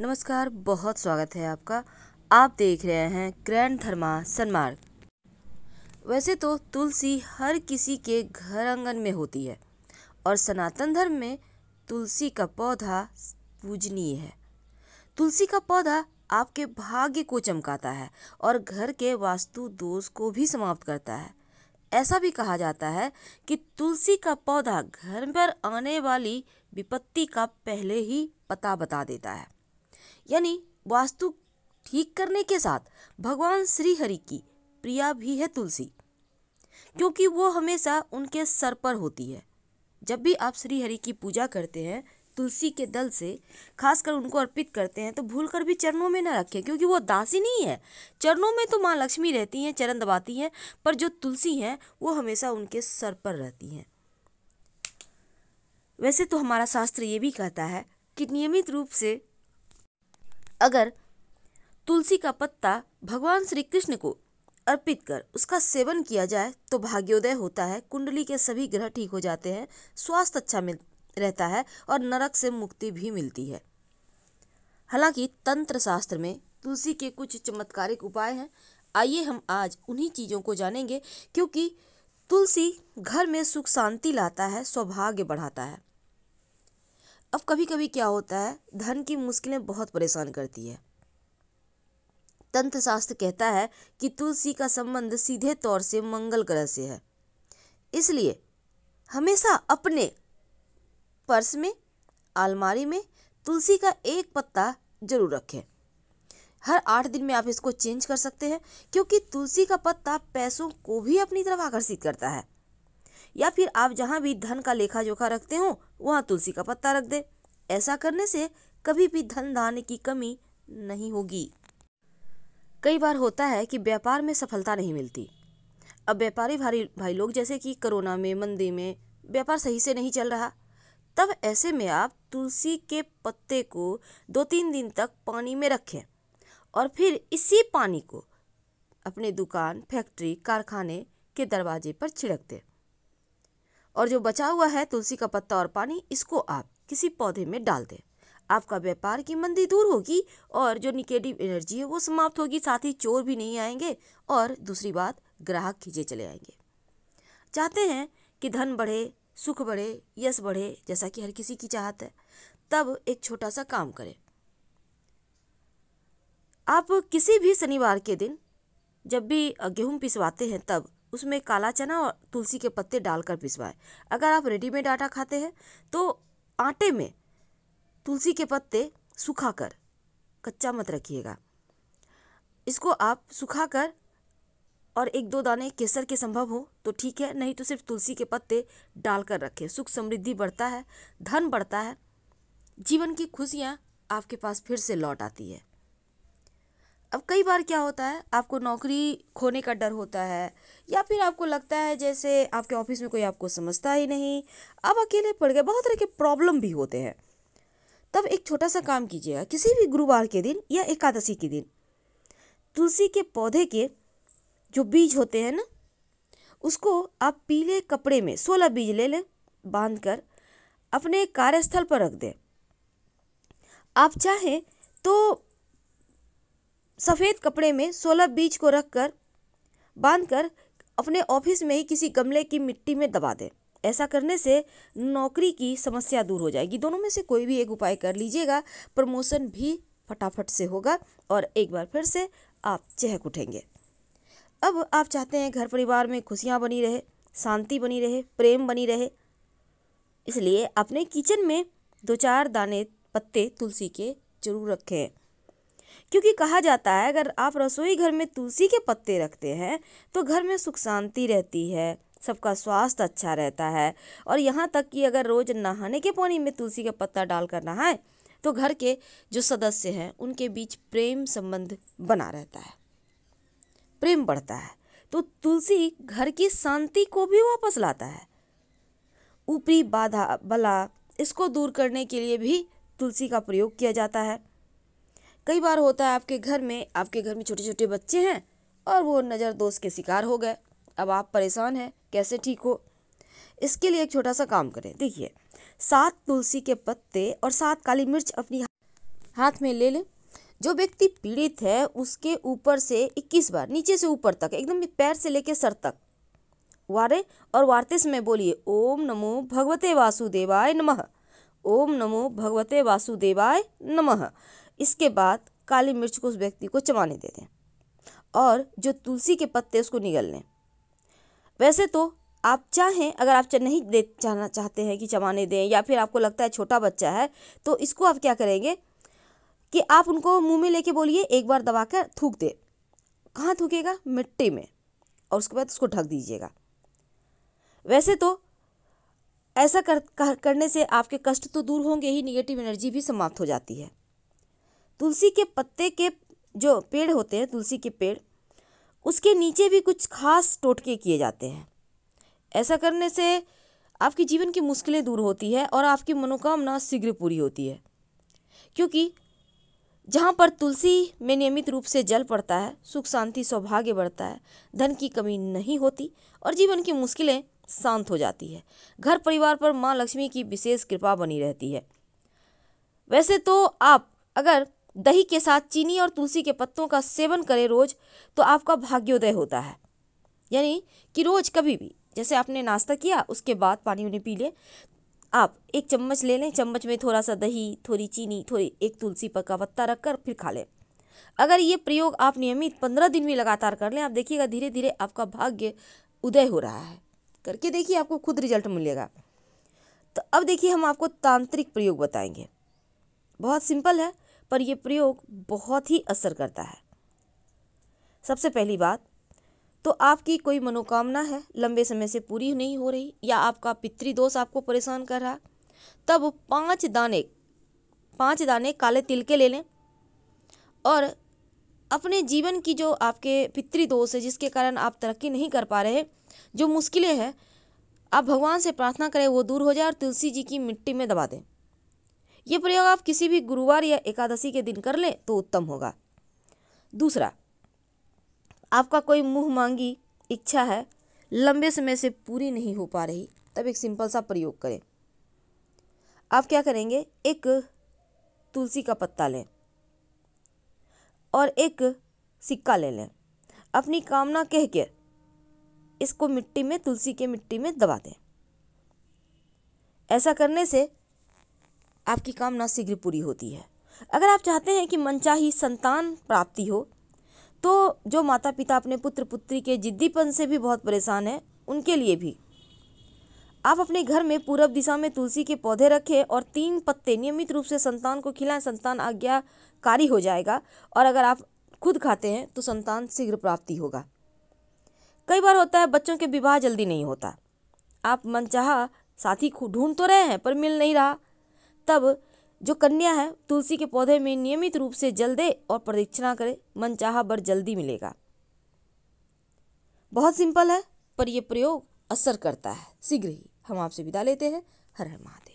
नमस्कार बहुत स्वागत है आपका आप देख रहे हैं ग्रैंड धर्मा सन्मार्ग वैसे तो तुलसी हर किसी के घर आंगन में होती है और सनातन धर्म में तुलसी का पौधा पूजनीय है तुलसी का पौधा आपके भाग्य को चमकाता है और घर के वास्तु दोष को भी समाप्त करता है ऐसा भी कहा जाता है कि तुलसी का पौधा घर पर आने वाली विपत्ति का पहले ही पता बता देता है यानी वास्तु ठीक करने के साथ भगवान श्री हरि की प्रिया भी है तुलसी क्योंकि वो हमेशा उनके सर पर होती है जब भी आप श्री हरि की पूजा करते हैं तुलसी के दल से खासकर उनको अर्पित करते हैं तो भूल कर भी चरणों में ना रखें क्योंकि वो दासी नहीं है चरणों में तो माँ लक्ष्मी रहती हैं चरण दबाती हैं पर जो तुलसी हैं वो हमेशा उनके सर पर रहती हैं वैसे तो हमारा शास्त्र ये भी कहता है कि नियमित रूप से अगर तुलसी का पत्ता भगवान श्री कृष्ण को अर्पित कर उसका सेवन किया जाए तो भाग्योदय होता है कुंडली के सभी ग्रह ठीक हो जाते हैं स्वास्थ्य अच्छा मिल रहता है और नरक से मुक्ति भी मिलती है हालांकि तंत्र शास्त्र में तुलसी के कुछ चमत्कारिक उपाय हैं आइए हम आज उन्हीं चीज़ों को जानेंगे क्योंकि तुलसी घर में सुख शांति लाता है सौभाग्य बढ़ाता है अब कभी कभी क्या होता है धन की मुश्किलें बहुत परेशान करती है तंत्र शास्त्र कहता है कि तुलसी का संबंध सीधे तौर से मंगल ग्रह से है इसलिए हमेशा अपने पर्स में आलमारी में तुलसी का एक पत्ता जरूर रखें हर आठ दिन में आप इसको चेंज कर सकते हैं क्योंकि तुलसी का पत्ता पैसों को भी अपनी तरफ आकर्षित करता है या फिर आप जहाँ भी धन का लेखा जोखा रखते हो वहाँ तुलसी का पत्ता रख दें ऐसा करने से कभी भी धन धान्य की कमी नहीं होगी कई बार होता है कि व्यापार में सफलता नहीं मिलती अब व्यापारी भारी भाई लोग जैसे कि कोरोना में मंदी में व्यापार सही से नहीं चल रहा तब ऐसे में आप तुलसी के पत्ते को दो तीन दिन तक पानी में रखें और फिर इसी पानी को अपने दुकान फैक्ट्री कारखाने के दरवाजे पर छिड़क दें और जो बचा हुआ है तुलसी का पत्ता और पानी इसको आप किसी पौधे में डाल दें आपका व्यापार की मंदी दूर होगी और जो निगेटिव एनर्जी है वो समाप्त होगी साथ ही चोर भी नहीं आएंगे और दूसरी बात ग्राहक खींचे चले आएंगे चाहते हैं कि धन बढ़े सुख बढ़े यश बढ़े जैसा कि हर किसी की चाहत है तब एक छोटा सा काम करें आप किसी भी शनिवार के दिन जब भी गेहूँ पिसवाते हैं तब उसमें काला चना और तुलसी के पत्ते डालकर पिसवाएं अगर आप रेडीमेड आटा खाते हैं तो आटे में तुलसी के पत्ते सूखा कर कच्चा मत रखिएगा इसको आप सुखा कर और एक दो दाने केसर के संभव हो तो ठीक है नहीं तो सिर्फ तुलसी के पत्ते डालकर रखें सुख समृद्धि बढ़ता है धन बढ़ता है जीवन की खुशियाँ आपके पास फिर से लौट आती है अब कई बार क्या होता है आपको नौकरी खोने का डर होता है या फिर आपको लगता है जैसे आपके ऑफिस में कोई आपको समझता ही नहीं आप अकेले पड़ गए बहुत तरह के प्रॉब्लम भी होते हैं तब एक छोटा सा काम कीजिएगा किसी भी गुरुवार के दिन या एकादशी के दिन तुलसी के पौधे के जो बीज होते हैं ना उसको आप पीले कपड़े में सोलह बीज ले लें बांध कर अपने कार्यस्थल पर रख दें आप चाहें तो सफ़ेद कपड़े में सोलह बीज को रख बांध बांधकर अपने ऑफिस में ही किसी गमले की मिट्टी में दबा दें ऐसा करने से नौकरी की समस्या दूर हो जाएगी दोनों में से कोई भी एक उपाय कर लीजिएगा प्रमोशन भी फटाफट से होगा और एक बार फिर से आप चहक उठेंगे अब आप चाहते हैं घर परिवार में खुशियाँ बनी रहे शांति बनी रहे प्रेम बनी रहे इसलिए अपने किचन में दो चार दाने पत्ते तुलसी के जरूर रखें क्योंकि कहा जाता है अगर आप रसोई घर में तुलसी के पत्ते रखते हैं तो घर में सुख शांति रहती है सबका स्वास्थ्य अच्छा रहता है और यहाँ तक कि अगर रोज़ नहाने के पानी में तुलसी का पत्ता डालकर नहाएं तो घर के जो सदस्य हैं उनके बीच प्रेम संबंध बना रहता है प्रेम बढ़ता है तो तुलसी घर की शांति को भी वापस लाता है ऊपरी बाधा बला इसको दूर करने के लिए भी तुलसी का प्रयोग किया जाता है कई बार होता है आपके घर में आपके घर में छोटे छोटे बच्चे हैं और वो नज़र दोष के शिकार हो गए अब आप परेशान हैं कैसे ठीक हो इसके लिए एक छोटा सा काम करें देखिए सात तुलसी के पत्ते और सात काली मिर्च अपनी हाथ में ले लें जो व्यक्ति पीड़ित है उसके ऊपर से 21 बार नीचे से ऊपर तक एकदम पैर से लेकर सर तक वारे और वार्ते समय बोलिए ओम नमो भगवते वासुदेवाय नमः ओम नमो भगवते वासुदेवाय नमः इसके बाद काली मिर्च को उस व्यक्ति को चबाने दे दें और जो तुलसी के पत्ते उसको निगल लें वैसे तो आप चाहें अगर आप नहीं दे चाहना चाहते हैं कि चबाने दें या फिर आपको लगता है छोटा बच्चा है तो इसको आप क्या करेंगे कि आप उनको मुंह में लेके बोलिए एक बार दबा कर थूक दे कहाँ थूकेगा मिट्टी में और उसके बाद उसको ढक दीजिएगा वैसे तो ऐसा कर, कर करने से आपके कष्ट तो दूर होंगे ही निगेटिव एनर्जी भी समाप्त हो जाती है तुलसी के पत्ते के जो पेड़ होते हैं तुलसी के पेड़ उसके नीचे भी कुछ खास टोटके किए जाते हैं ऐसा करने से आपके जीवन की मुश्किलें दूर होती है और आपकी मनोकामना शीघ्र पूरी होती है क्योंकि जहाँ पर तुलसी में नियमित रूप से जल पड़ता है सुख शांति सौभाग्य बढ़ता है धन की कमी नहीं होती और जीवन की मुश्किलें शांत हो जाती है घर परिवार पर माँ लक्ष्मी की विशेष कृपा बनी रहती है वैसे तो आप अगर दही के साथ चीनी और तुलसी के पत्तों का सेवन करें रोज़ तो आपका भाग्योदय होता है यानी कि रोज़ कभी भी जैसे आपने नाश्ता किया उसके बाद पानी उन्हें पी लें आप एक चम्मच ले लें चम्मच में थोड़ा सा दही थोड़ी चीनी थोड़ी एक तुलसी पर का पत्ता रखकर फिर खा लें अगर ये प्रयोग आप नियमित पंद्रह दिन भी लगातार कर लें आप देखिएगा धीरे धीरे आपका भाग्य उदय हो रहा है करके देखिए आपको खुद रिजल्ट मिलेगा तो अब देखिए हम आपको तांत्रिक प्रयोग बताएंगे बहुत सिंपल है पर यह प्रयोग बहुत ही असर करता है सबसे पहली बात तो आपकी कोई मनोकामना है लंबे समय से पूरी नहीं हो रही या आपका पितृदोष आपको परेशान कर रहा तब पांच दाने पांच दाने काले तिल के ले लें और अपने जीवन की जो आपके पितृदोष है जिसके कारण आप तरक्की नहीं कर पा रहे जो मुश्किलें हैं आप भगवान से प्रार्थना करें वो दूर हो जाए और तुलसी जी की मिट्टी में दबा दें ये प्रयोग आप किसी भी गुरुवार या एकादशी के दिन कर लें तो उत्तम होगा दूसरा आपका कोई मुँह मांगी इच्छा है लंबे समय से पूरी नहीं हो पा रही तब एक सिंपल सा प्रयोग करें आप क्या करेंगे एक तुलसी का पत्ता लें और एक सिक्का ले लें अपनी कामना कह के इसको मिट्टी में तुलसी के मिट्टी में दबा दें ऐसा करने से आपकी कामना शीघ्र पूरी होती है अगर आप चाहते हैं कि मनचाही संतान प्राप्ति हो तो जो माता पिता अपने पुत्र पुत्री के जिद्दीपन से भी बहुत परेशान हैं उनके लिए भी आप अपने घर में पूरब दिशा में तुलसी के पौधे रखें और तीन पत्ते नियमित रूप से संतान को खिलाएं संतान आज्ञाकारी हो जाएगा और अगर आप खुद खाते हैं तो संतान शीघ्र प्राप्ति होगा कई बार होता है बच्चों के विवाह जल्दी नहीं होता आप मनचाहा साथी ढूंढ तो रहे हैं पर मिल नहीं रहा तब जो कन्या है तुलसी के पौधे में नियमित रूप से जल दे और प्रदीक्षिणा करे चाह बर जल्दी मिलेगा बहुत सिंपल है पर यह प्रयोग असर करता है शीघ्र ही हम आपसे विदा लेते हैं हर हर महादेव